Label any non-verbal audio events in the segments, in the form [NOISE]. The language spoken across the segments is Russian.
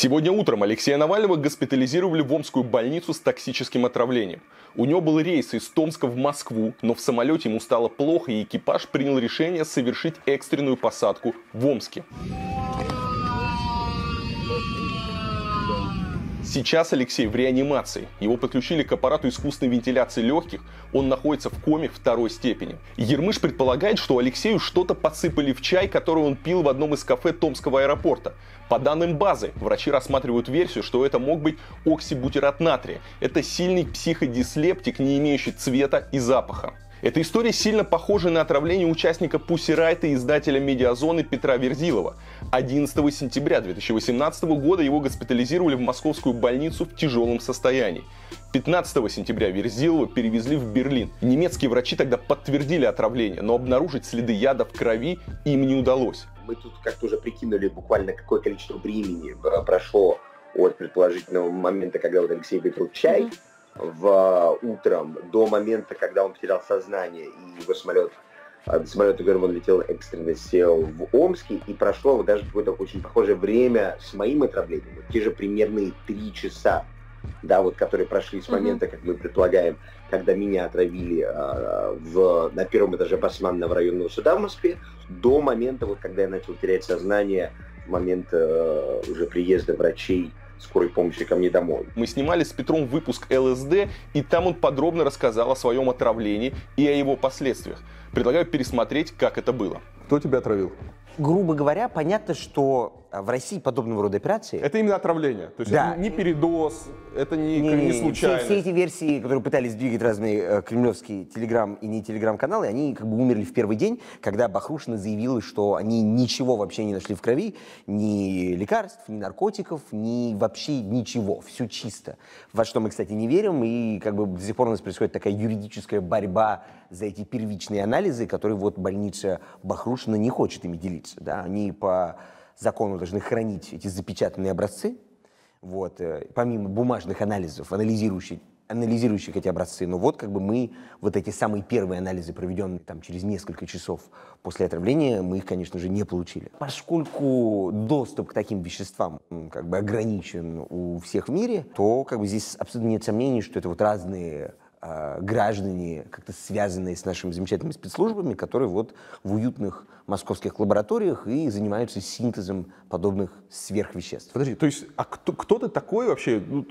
Сегодня утром Алексея Навального госпитализировали в Омскую больницу с токсическим отравлением. У него был рейс из Томска в Москву, но в самолете ему стало плохо, и экипаж принял решение совершить экстренную посадку в Омске. Сейчас Алексей в реанимации. Его подключили к аппарату искусственной вентиляции легких. Он находится в коме второй степени. Ермыш предполагает, что Алексею что-то подсыпали в чай, который он пил в одном из кафе Томского аэропорта. По данным базы, врачи рассматривают версию, что это мог быть оксибутират натрия. Это сильный психодислептик, не имеющий цвета и запаха. Эта история сильно похожа на отравление участника Пусси Райта и издателя медиазоны Петра Верзилова. 11 сентября 2018 года его госпитализировали в московскую больницу в тяжелом состоянии. 15 сентября Верзилова перевезли в Берлин. Немецкие врачи тогда подтвердили отравление, но обнаружить следы яда в крови им не удалось. Мы тут как-то уже прикинули буквально какое количество времени прошло от предположительного момента, когда вот Алексей выпил чай, mm-hmm в э, утром до момента, когда он потерял сознание и его самолет э, самолет, самолета, которым он летел экстренно, сел в Омске, и прошло вот даже какое-то очень похожее время с моим отравлением, вот те же примерные три часа, да, вот которые прошли с момента, как мы предполагаем, когда меня отравили э, в, на первом этаже Басманного районного суда в Москве, до момента, вот когда я начал терять сознание, в момент э, уже приезда врачей скорой помощи ко мне домой. Мы снимали с Петром выпуск ЛСД, и там он подробно рассказал о своем отравлении и о его последствиях. Предлагаю пересмотреть, как это было. Кто тебя отравил? грубо говоря, понятно, что а, в России подобного рода операции... Это именно отравление. То есть да. это не передоз, это не, не, не случайно. Все, все эти версии, которые пытались двигать разные э, кремлевские телеграм и не телеграм-каналы, они как бы умерли в первый день, когда Бахрушина заявила, что они ничего вообще не нашли в крови, ни лекарств, ни наркотиков, ни вообще ничего, все чисто. Во что мы, кстати, не верим, и как бы до сих пор у нас происходит такая юридическая борьба за эти первичные анализы, которые вот больница Бахрушина не хочет ими делиться. Да? Они по закону должны хранить эти запечатанные образцы, вот, э, помимо бумажных анализов, анализирующих, анализирующих эти образцы. Но вот как бы мы вот эти самые первые анализы, проведенные там через несколько часов после отравления, мы их, конечно же, не получили. Поскольку доступ к таким веществам как бы ограничен у всех в мире, то как бы здесь абсолютно нет сомнений, что это вот разные а, граждане, как-то связанные с нашими замечательными спецслужбами, которые вот в уютных московских лабораториях и занимаются синтезом подобных сверхвеществ. Подожди, то есть, а кто, кто ты такой вообще? Ну,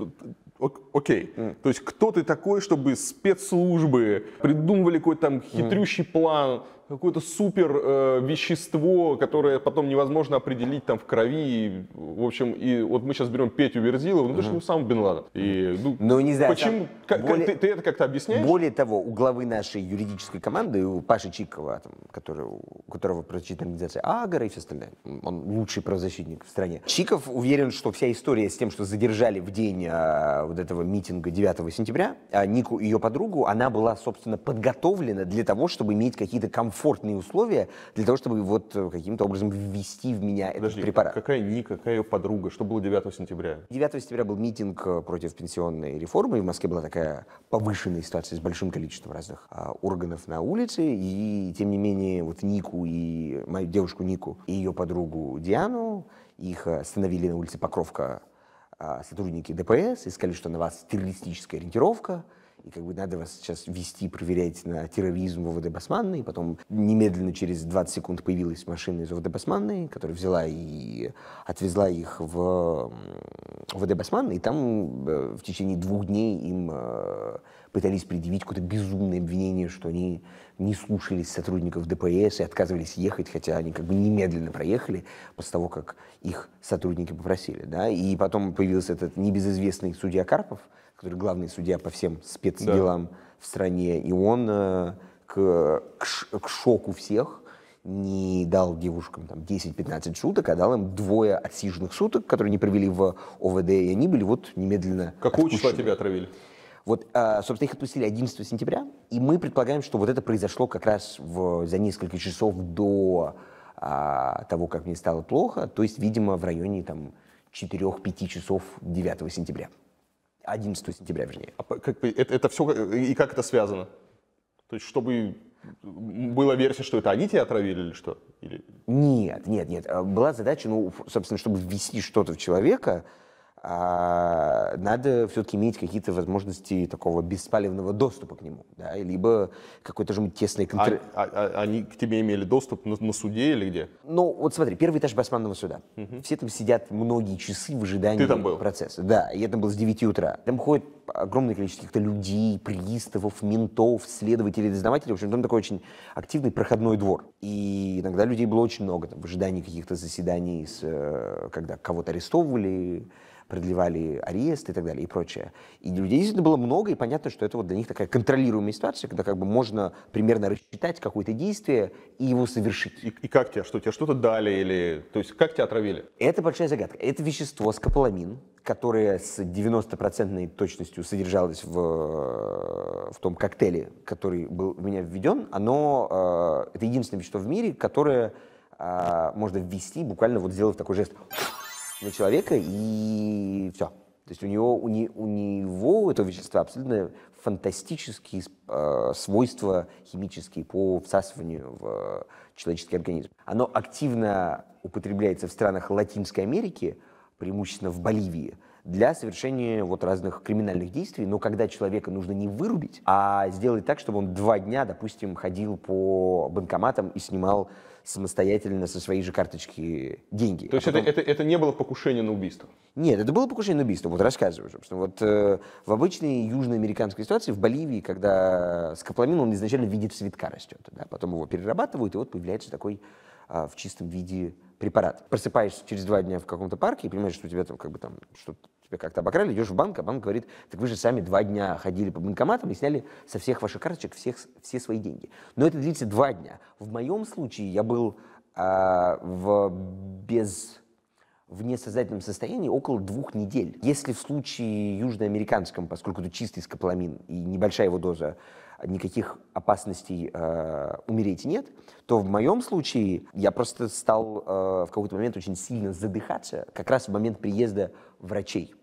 окей. Mm. То есть, кто ты такой, чтобы спецслужбы придумывали какой-то там хитрющий mm. план, какое-то супер э, вещество, которое потом невозможно определить там в крови. И, в общем, и вот мы сейчас берем Петю Верзилова, ну потому что он сам Бен Ладен. И, ну, ну, не знаю. Почему? Как, более, ты, ты это как-то объясняешь? Более того, у главы нашей юридической команды, у Паши Чикова, там, который, у которого прочитана организация Агора и все остальное, он лучший правозащитник в стране. Чиков уверен, что вся история с тем, что задержали в день а, вот этого митинга 9 сентября а, Нику и ее подругу, она была, собственно, подготовлена для того, чтобы иметь какие-то комфортные комфортные условия для того, чтобы вот э, каким-то образом ввести в меня Подожди, этот препарат. какая Ника, какая ее подруга? Что было 9 сентября? 9 сентября был митинг э, против пенсионной реформы, и в Москве была такая повышенная ситуация с большим количеством разных а, органов на улице, и тем не менее вот Нику и мою девушку Нику и ее подругу Диану, их э, остановили на улице Покровка а, сотрудники ДПС и сказали, что на вас террористическая ориентировка, и как бы надо вас сейчас вести, проверять на терроризм в ОВД Басманной, потом немедленно через 20 секунд появилась машина из ОВД Басманной, которая взяла и отвезла их в ОВД Басманной, и там э, в течение двух дней им э, пытались предъявить какое-то безумное обвинение, что они не слушались сотрудников ДПС и отказывались ехать, хотя они как бы немедленно проехали после того, как их сотрудники попросили. Да? И потом появился этот небезызвестный судья Карпов, который главный судья по всем спецделам да. в стране, и он э, к, к, к шоку всех не дал девушкам там 10-15 суток, а дал им двое отсиженных суток, которые они провели в ОВД, и они были вот немедленно Какого отпущены. числа тебя отравили? Вот, э, собственно, их отпустили 11 сентября, и мы предполагаем, что вот это произошло как раз в, за несколько часов до а, того, как мне стало плохо, то есть, видимо, в районе там 4-5 часов 9 сентября. 11 сентября, вернее. А как, это, это все, э, и как это связано? То есть, чтобы была версия, что это они тебя отравили или что? Или... Нет, нет, нет. Э, была задача, ну, собственно, чтобы ввести что-то в человека, а, надо все-таки иметь какие-то возможности такого беспалевного доступа к нему, да, либо какой-то же тесный а, контр... а, а, Они к тебе имели доступ на, на суде или где? Ну, вот смотри, первый этаж Басманного суда. Угу. Все там сидят многие часы в ожидании Ты там был? процесса. Да, я там был с 9 утра. Там ходит огромное количество каких-то людей, приставов, ментов, следователей, дознавателей. В общем, там такой очень активный проходной двор. И иногда людей было очень много там, в ожидании каких-то заседаний, с, э, когда кого-то арестовывали, продлевали арест и так далее, и прочее. И людей действительно было много, и понятно, что это вот для них такая контролируемая ситуация, когда как бы можно примерно рассчитать какое-то действие и его совершить. И, и как тебя, что тебе что-то дали или, то есть как тебя отравили? Это большая загадка. Это вещество скополамин, которое с 90% точностью содержалось в, в том коктейле, который был в меня введен, оно, э, это единственное вещество в мире, которое э, можно ввести, буквально вот сделав такой жест на человека, и все. То есть у него, у, не, у него это вещество абсолютно фантастические э, свойства химические по всасыванию в э, человеческий организм. Оно активно употребляется в странах Латинской Америки, преимущественно в Боливии, для совершения вот разных криминальных действий, но когда человека нужно не вырубить, а сделать так, чтобы он два дня, допустим, ходил по банкоматам и снимал самостоятельно со своей же карточки деньги. То а есть потом... это, это, это не было покушение на убийство? Нет, это было покушение на убийство, вот рассказываю, собственно. Вот э, в обычной южноамериканской ситуации, в Боливии, когда скопламин, он изначально видит цветка растет, да, потом его перерабатывают, и вот появляется такой э, в чистом виде препарат. Просыпаешься через два дня в каком-то парке и понимаешь, что у тебя там как бы там что-то тебя как-то обокрали, идешь в банк, а банк говорит, так вы же сами два дня ходили по банкоматам и сняли со всех ваших карточек всех, все свои деньги. Но это длится два дня. В моем случае я был а, в без в несознательном состоянии около двух недель. Если в случае южноамериканском, поскольку это чистый скополамин и небольшая его доза, никаких опасностей э, умереть нет, то в моем случае я просто стал э, в какой-то момент очень сильно задыхаться, как раз в момент приезда врачей.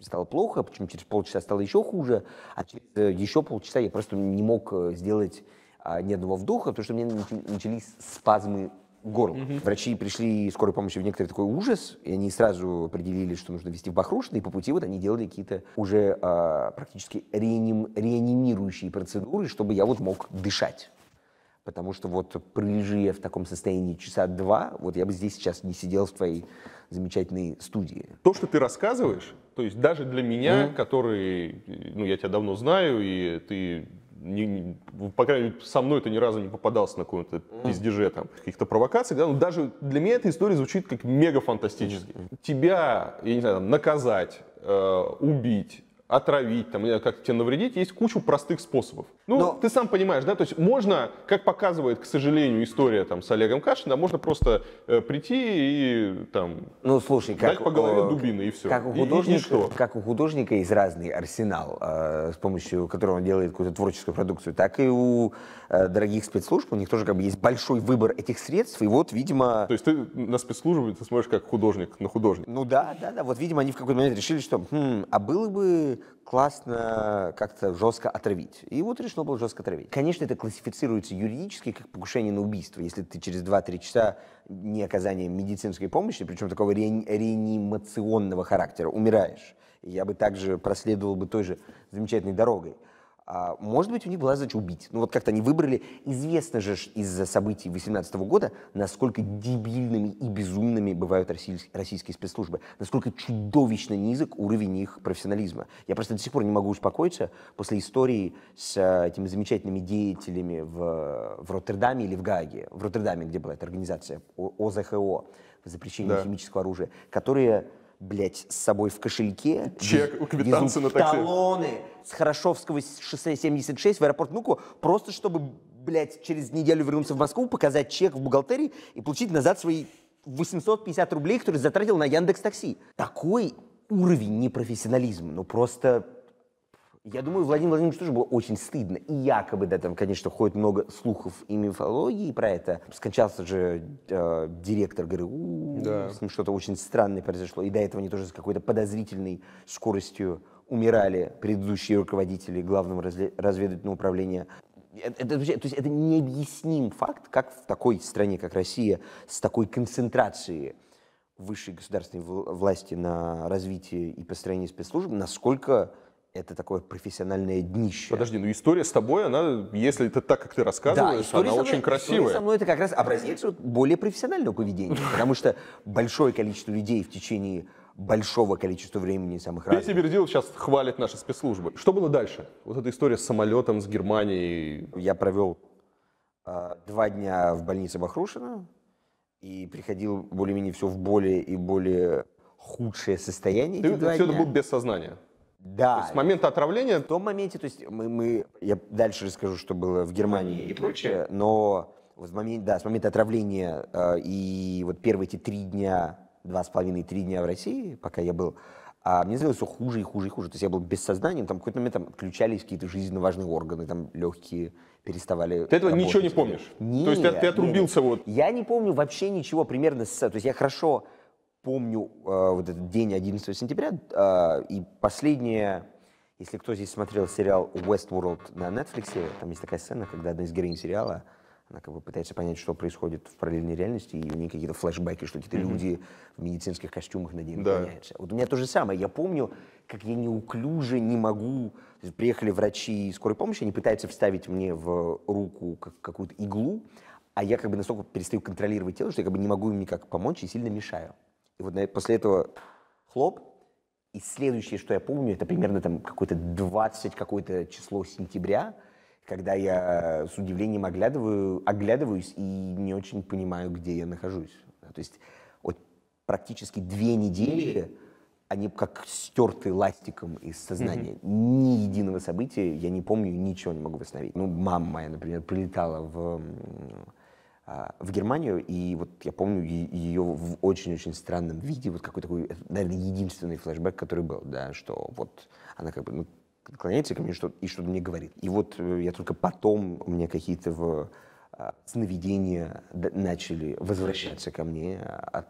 Стало плохо, почему через полчаса стало еще хуже, а через э, еще полчаса я просто не мог э, сделать э, ни одного вдоха, потому что у меня начались спазмы горло. Угу. Врачи пришли скорой помощи в некоторый такой ужас, и они сразу определили, что нужно вести в Бахрушин, и по пути вот они делали какие-то уже а, практически реаним, реанимирующие процедуры, чтобы я вот мог дышать. Потому что вот пролежи я в таком состоянии часа два, вот я бы здесь сейчас не сидел в твоей замечательной студии. То, что ты рассказываешь, то есть даже для меня, mm-hmm. который, ну, я тебя давно знаю, и ты не, по крайней мере, со мной это ни разу не попадался на каком-то mm. пиздеже, там, каких-то провокаций, да, но даже для меня эта история звучит как мега фантастически. Тебя, я не знаю, там, наказать, э, убить, отравить, там, как то тебе навредить, есть куча простых способов. Ну, Но... ты сам понимаешь, да, то есть можно, как показывает, к сожалению, история там с Олегом Кашиным, можно просто э, прийти и там... Ну, слушай, как... по голове о, дубины и все. Как у художника, и, и как у художника есть разный арсенал, э, с помощью которого он делает какую-то творческую продукцию, так и у э, дорогих спецслужб, у них тоже как бы есть большой выбор этих средств, и вот, видимо... То есть ты на спецслужбы ты смотришь как художник на художника. Ну да, да, да, вот, видимо, они в какой-то момент решили, что, хм, а было бы классно как-то жестко отравить. И вот решено было жестко отравить. Конечно, это классифицируется юридически как покушение на убийство, если ты через 2-3 часа не оказание медицинской помощи, причем такого ре- реанимационного характера, умираешь. Я бы также проследовал бы той же замечательной дорогой. А, может быть, у них была задача убить. Ну вот как-то они выбрали. Известно же из событий 2018 года, насколько дебильными и безумными бывают российские, российские спецслужбы. Насколько чудовищно низок уровень их профессионализма. Я просто до сих пор не могу успокоиться после истории с э, этими замечательными деятелями в, в Роттердаме или в Гааге. В Роттердаме, где была эта организация, ОЗХО, по запрещению да. химического оружия, которые блядь, с собой в кошельке. Чек, квитанции на такси. Талоны с Хорошовского 676 в аэропорт Нуку, просто чтобы, блядь, через неделю вернуться в Москву, показать чек в бухгалтерии и получить назад свои 850 рублей, которые затратил на Яндекс Такси. Такой уровень непрофессионализма, ну просто я думаю, Владимир Владимирович тоже было очень стыдно. И якобы, да, там, конечно, ходит много слухов и мифологии про это. Скончался же э, директор ГРУ, да. с ним что-то очень странное произошло. И до этого они тоже с какой-то подозрительной скоростью умирали предыдущие руководители главного разведывательного управления. Э, это, это, то есть это необъясним факт, как в такой стране, как Россия, с такой концентрацией высшей государственной власти на развитие и построение спецслужб, насколько это такое профессиональное днище. Подожди, ну история с тобой, она, если это так, как ты рассказываешь, да, она мной, очень красивая. со мной это как раз образец более профессионального поведения, [LAUGHS] потому что большое количество людей в течение большого количества времени самых разных. Петя Бердилов сейчас хвалит наши спецслужбы. Что было дальше? Вот эта история с самолетом, с Германией. Я провел э, два дня в больнице Бахрушина и приходил более-менее все в более и более худшее состояние. Ты, все дня. это был без сознания? Да. То есть с момента отравления... В том моменте, то есть мы, мы... Я дальше расскажу, что было в Германии и, прочее, но вот с момента, да, с момента отравления э, и вот первые эти три дня, два с половиной, три дня в России, пока я был, а мне становилось все хуже и хуже и хуже. То есть я был без сознания, там в какой-то момент там отключались какие-то жизненно важные органы, там легкие переставали. Ты этого работать. ничего не помнишь? Нет, То есть ты, ты отрубился нет. вот. Я не помню вообще ничего примерно с. То есть я хорошо помню э, вот этот день 11 сентября э, и последнее, если кто здесь смотрел сериал Westworld на Netflix, там есть такая сцена, когда одна из героинь сериала, она как бы пытается понять, что происходит в параллельной реальности, и у нее какие-то флешбеки, что какие-то mm-hmm. люди в медицинских костюмах над ней наклоняются. Да. Вот у меня то же самое. Я помню, как я неуклюже не могу... Есть, приехали врачи скорой помощи, они пытаются вставить мне в руку как, какую-то иглу, а я как бы настолько перестаю контролировать тело, что я как бы не могу им никак помочь и сильно мешаю. И вот после этого хлоп, и следующее, что я помню, это примерно там какое-то 20 какое-то число сентября, когда я э, с удивлением оглядываю, оглядываюсь и не очень понимаю, где я нахожусь. То есть вот практически две недели, они как стерты ластиком из сознания. Mm-hmm. Ни единого события я не помню, ничего не могу восстановить. Ну, мама моя, например, прилетала в а, в Германию, и вот я помню ее в очень-очень странном виде, вот какой такой, наверное, единственный флешбэк, который был, да, что вот она как бы ну, наклоняется ко мне что, и что-то мне говорит. И вот э, я только потом, у меня какие-то в, а, сновидения начали возвращаться ко мне а, от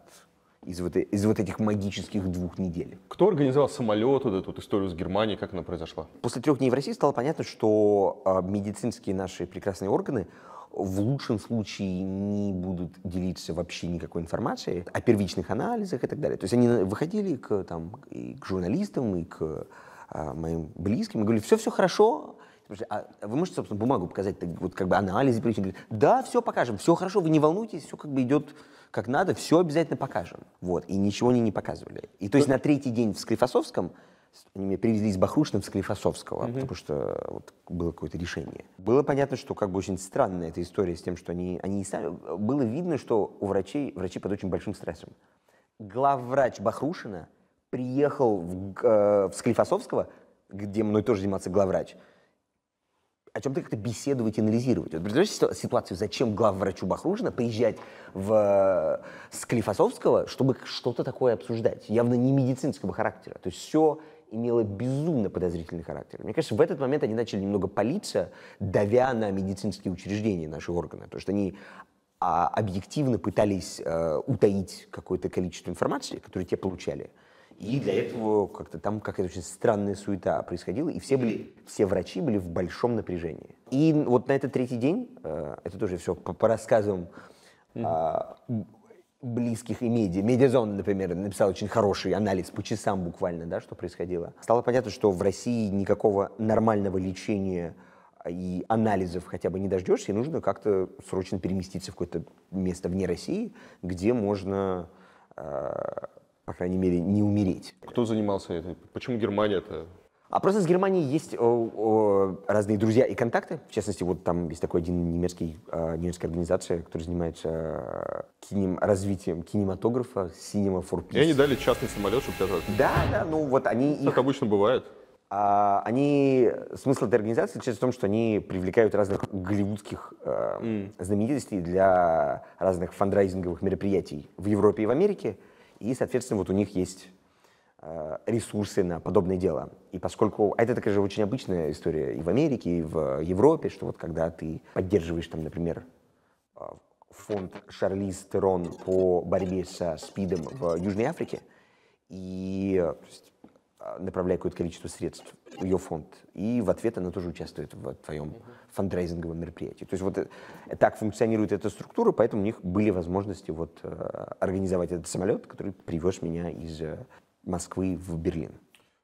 из вот, э, из вот этих магических двух недель. Кто организовал самолет, вот эту вот историю с Германией, как она произошла? После трех дней в России стало понятно, что медицинские наши прекрасные органы в лучшем случае не будут делиться вообще никакой информацией о первичных анализах и так далее. То есть они выходили к, там, и к журналистам, и к а, моим близким, и говорили, все-все хорошо, а вы можете, собственно, бумагу показать, так, вот как бы анализы причин? Да, все покажем, все хорошо, вы не волнуйтесь, все как бы идет как надо, все обязательно покажем. Вот, и ничего они не показывали. И то есть на третий день в Склифосовском они меня привезли из Бахрушина в Фасовского, mm-hmm. потому что э, вот, было какое-то решение. Было понятно, что как бы очень странная эта история с тем, что они, они сами... Было видно, что у врачей, врачи под очень большим стрессом. Главврач Бахрушина приехал в, э, в Склифосовского, где мной тоже занимался главврач, о чем-то как-то беседовать, анализировать. Вот представляешь ситуацию, зачем главврачу Бахрушина приезжать в э, Склифосовского, чтобы что-то такое обсуждать, явно не медицинского характера. То есть все имела безумно подозрительный характер. Мне кажется, в этот момент они начали немного палиться, давя на медицинские учреждения наши органы, то что они а, объективно пытались а, утаить какое-то количество информации, которую те получали. И для этого как-то там какая-то очень странная суета происходила, и все, были, все врачи были в большом напряжении. И вот на этот третий день, э, это тоже все по, по рассказам, mm близких и медиа. Медиазона, например, написал очень хороший анализ по часам буквально, да, что происходило. Стало понятно, что в России никакого нормального лечения а, и анализов хотя бы не дождешься, и нужно как-то срочно переместиться в какое-то место вне России, где можно, э, по крайней мере, не умереть. Кто занимался этим? Почему Германия-то а просто с Германией есть о, э, о, разные друзья и контакты. В частности, вот там есть такой один немецкий, э, немецкая организация, которая занимается э, кинем, развитием кинематографа, Cinema for Peace. И они дали частный самолет, чтобы тебя... Да, да, ну вот они... Их... Как обычно бывает. А, они... Смысл этой организации в том, что они привлекают разных голливудских э, mm. знаменитостей для разных фандрайзинговых мероприятий в Европе и в Америке. И, соответственно, вот у них есть Э, ресурсы на подобное дело. И поскольку а это такая же очень обычная история и в Америке, и в Европе, что вот когда ты поддерживаешь там, например, э, фонд Шарлиз Терон по борьбе со СПИДом в Южной Африке и э, есть, направляя какое-то количество средств в ее фонд, и в ответ она тоже участвует в твоем фандрайзинговом мероприятии. То есть вот так функционирует эта структура, поэтому у них были возможности вот организовать этот самолет, который привез меня из Москвы в Берлин.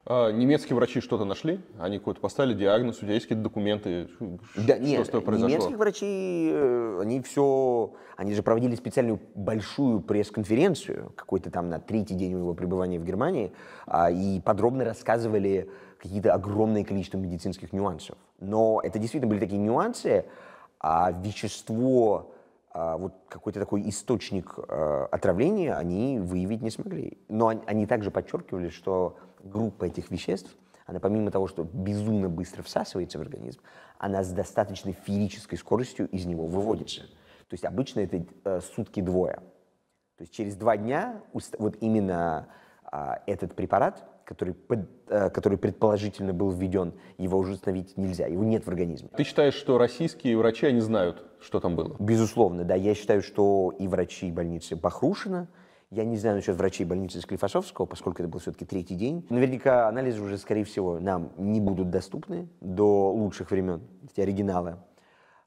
А, немецкие врачи что-то нашли? Они какой-то поставили диагноз, у тебя есть какие-то документы? Да, что нет, с тобой произошло? немецких врачи, э, они все... Они же проводили специальную большую пресс-конференцию, какой-то там на третий день его пребывания в Германии, а, и подробно рассказывали какие-то огромное количество медицинских нюансов. Но это действительно были такие нюансы, а вещество, а вот какой-то такой источник э, отравления они выявить не смогли. Но они также подчеркивали, что группа этих веществ, она помимо того, что безумно быстро всасывается в организм, она с достаточно феерической скоростью из него выводится. То есть обычно это э, сутки-двое. То есть через два дня вот именно а, этот препарат который, под, э, который предположительно был введен, его уже установить нельзя, его нет в организме. Ты считаешь, что российские врачи, они знают, что там было? Безусловно, да. Я считаю, что и врачи и больницы Бахрушина, я не знаю насчет врачей больницы Склифосовского, поскольку это был все-таки третий день. Наверняка анализы уже, скорее всего, нам не будут доступны до лучших времен, эти оригиналы.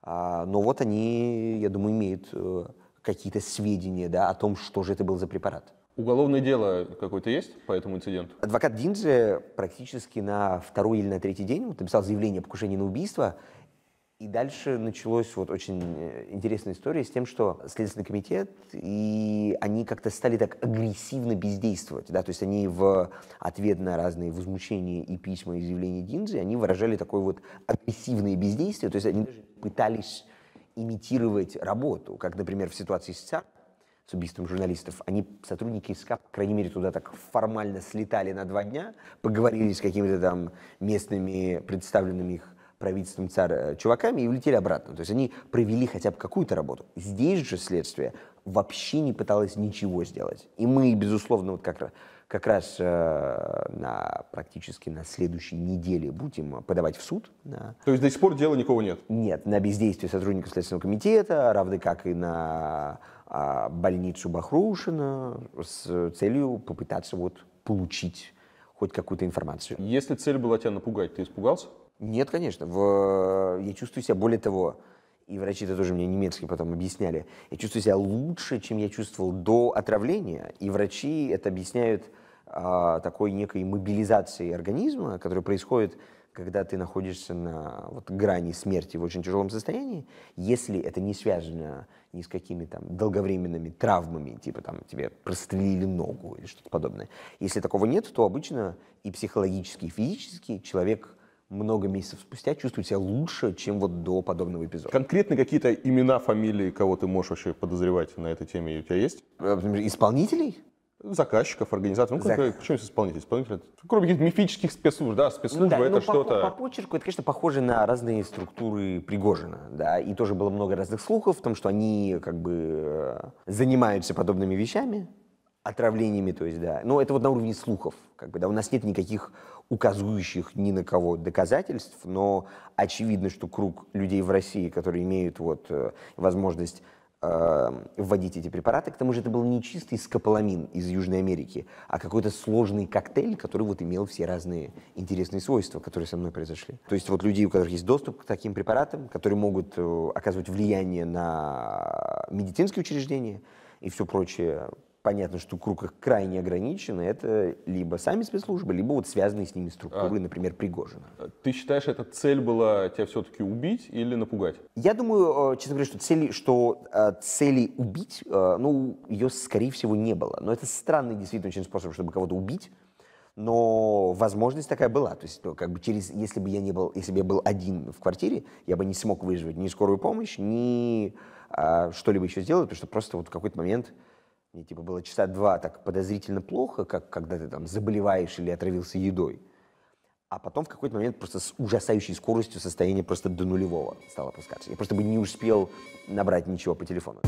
А, но вот они, я думаю, имеют э, какие-то сведения да, о том, что же это был за препарат. Уголовное дело какое-то есть по этому инциденту? Адвокат Динзе практически на второй или на третий день вот, написал заявление о покушении на убийство. И дальше началось вот очень э, интересная история с тем, что Следственный комитет, и они как-то стали так агрессивно бездействовать, да, то есть они в ответ на разные возмущения и письма, и заявления Динджи, они выражали такое вот агрессивное бездействие, то есть они даже пытались имитировать работу, как, например, в ситуации с ЦАР, с убийством журналистов, они, сотрудники СКА, по крайней мере, туда так формально слетали на два дня, поговорили с какими-то там местными представленными их правительством цар э, чуваками и улетели обратно. То есть они провели хотя бы какую-то работу. Здесь же следствие вообще не пыталось ничего сделать. И мы, безусловно, вот как раз как раз э, на, практически на следующей неделе будем подавать в суд. На... То есть до сих пор дела никого нет? Нет, на бездействие сотрудника Следственного комитета, равны как и на а, больницу Бахрушина, с целью попытаться вот получить хоть какую-то информацию. Если цель была тебя напугать, ты испугался? Нет, конечно. В... Э, я чувствую себя, более того, и врачи это тоже мне немецкий потом объясняли, я чувствую себя лучше, чем я чувствовал до отравления. И врачи это объясняют а, такой некой мобилизации организма, которая происходит, когда ты находишься на вот, грани смерти в очень тяжелом состоянии, если это не связано ни с какими там долговременными травмами, типа там тебе прострелили ногу или что-то подобное. Если такого нет, то обычно и психологически, и физически человек много месяцев спустя чувствует себя лучше, чем вот до подобного эпизода. Конкретно какие-то имена, фамилии, кого ты можешь вообще подозревать на этой теме, у тебя есть? Э, исполнителей? заказчиков, организаторов. Ну, Зак... почему здесь исполнитель? Исполнитель, кроме каких-то мифических спецслужб, да, спецслужбы ну, да, это ну, что-то... По, по почерку это, конечно, похоже на разные структуры Пригожина, да, и тоже было много разных слухов в том, что они как бы э, занимаются подобными вещами, отравлениями, то есть, да. Но это вот на уровне слухов, как бы, да, у нас нет никаких указывающих ни на кого доказательств, но очевидно, что круг людей в России, которые имеют вот э, возможность Э, вводить эти препараты. К тому же это был не чистый скополамин из Южной Америки, а какой-то сложный коктейль, который вот имел все разные интересные свойства, которые со мной произошли. То есть вот людей, у которых есть доступ к таким препаратам, которые могут э, оказывать влияние на э, медицинские учреждения и все прочее, понятно, что круг их крайне ограничен, это либо сами спецслужбы, либо вот связанные с ними структуры, а, например, Пригожина. Ты считаешь, эта цель была тебя все-таки убить или напугать? Я думаю, э, честно говоря, что цели, что э, цели убить, э, ну, ее, скорее всего, не было. Но это странный действительно очень способ, чтобы кого-то убить, но возможность такая была. То есть, ну, как бы через, если бы я не был, если бы я был один в квартире, я бы не смог выживать ни скорую помощь, ни а, что-либо еще сделать, потому что просто вот в какой-то момент мне типа было часа два так подозрительно плохо, как когда ты там заболеваешь или отравился едой. А потом в какой-то момент просто с ужасающей скоростью состояние просто до нулевого стало опускаться. Я просто бы не успел набрать ничего по телефону.